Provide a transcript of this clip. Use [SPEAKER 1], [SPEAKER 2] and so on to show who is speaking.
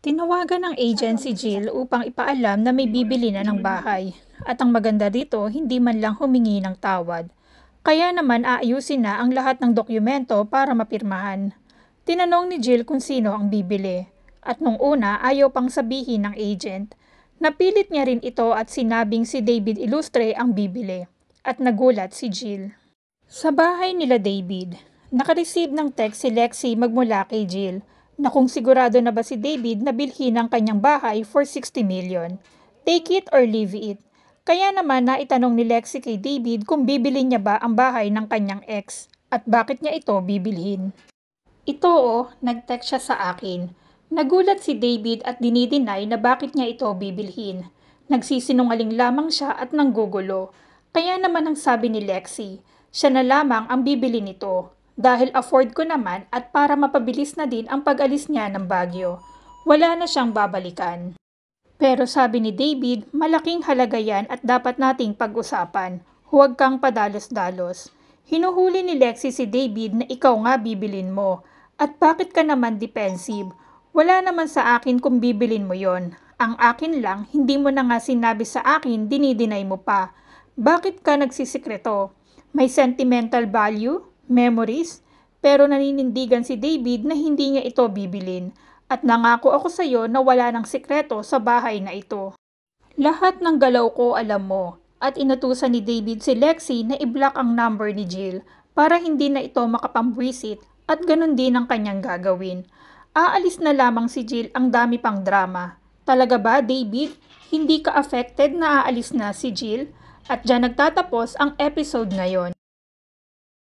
[SPEAKER 1] Tinawagan ng agency Jill upang ipaalam na may bibili na ng bahay. At ang maganda dito, hindi man lang humingi ng tawad. Kaya naman aayusin na ang lahat ng dokumento para mapirmahan. Tinanong ni Jill kung sino ang bibili. At nung una, ayaw pang sabihin ng agent. Napilit niya rin ito at sinabing si David Ilustre ang bibili. At nagulat si Jill. Sa bahay nila David, Nakareceive ng text si Lexi magmula kay Jill na kung sigurado na ba si David na bilhin ang kanyang bahay for 60 million. Take it or leave it. Kaya naman na itanong ni Lexi kay David kung bibili niya ba ang bahay ng kanyang ex at bakit niya ito bibilhin. Ito o, oh, nag-text siya sa akin. Nagulat si David at dinideny na bakit niya ito bibilhin. Nagsisinungaling lamang siya at nanggugulo. Kaya naman ang sabi ni Lexi, siya na lamang ang bibili nito. Dahil afford ko naman at para mapabilis na din ang pag-alis niya ng Baguio. Wala na siyang babalikan. Pero sabi ni David, malaking halaga yan at dapat nating pag-usapan. Huwag kang padalos-dalos. Hinuhuli ni Lexi si David na ikaw nga bibilin mo. At bakit ka naman defensive? Wala naman sa akin kung bibilin mo yon. Ang akin lang, hindi mo na nga sinabi sa akin, dinidinay mo pa. Bakit ka nagsisikreto? May sentimental value? memories, pero naninindigan si David na hindi niya ito bibilin at nangako ako sa iyo na wala ng sikreto sa bahay na ito. Lahat ng galaw ko alam mo at inutusan ni David si Lexi na i-block ang number ni Jill para hindi na ito makapambwisit at ganun din ang kanyang gagawin. Aalis na lamang si Jill ang dami pang drama. Talaga ba, David? Hindi ka affected na aalis na si Jill? At dyan nagtatapos ang episode ngayon.